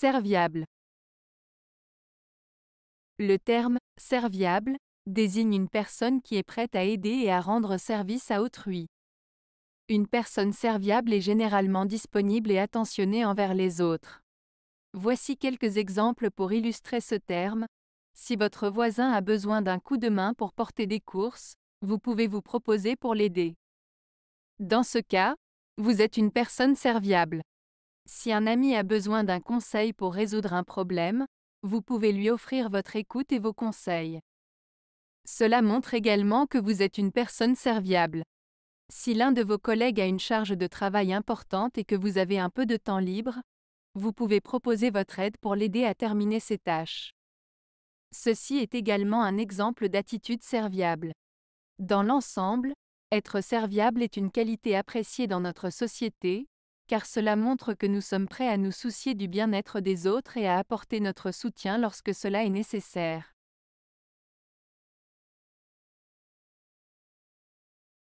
Serviable. Le terme serviable désigne une personne qui est prête à aider et à rendre service à autrui. Une personne serviable est généralement disponible et attentionnée envers les autres. Voici quelques exemples pour illustrer ce terme. Si votre voisin a besoin d'un coup de main pour porter des courses, vous pouvez vous proposer pour l'aider. Dans ce cas, vous êtes une personne serviable. Si un ami a besoin d'un conseil pour résoudre un problème, vous pouvez lui offrir votre écoute et vos conseils. Cela montre également que vous êtes une personne serviable. Si l'un de vos collègues a une charge de travail importante et que vous avez un peu de temps libre, vous pouvez proposer votre aide pour l'aider à terminer ses tâches. Ceci est également un exemple d'attitude serviable. Dans l'ensemble, être serviable est une qualité appréciée dans notre société, car cela montre que nous sommes prêts à nous soucier du bien-être des autres et à apporter notre soutien lorsque cela est nécessaire.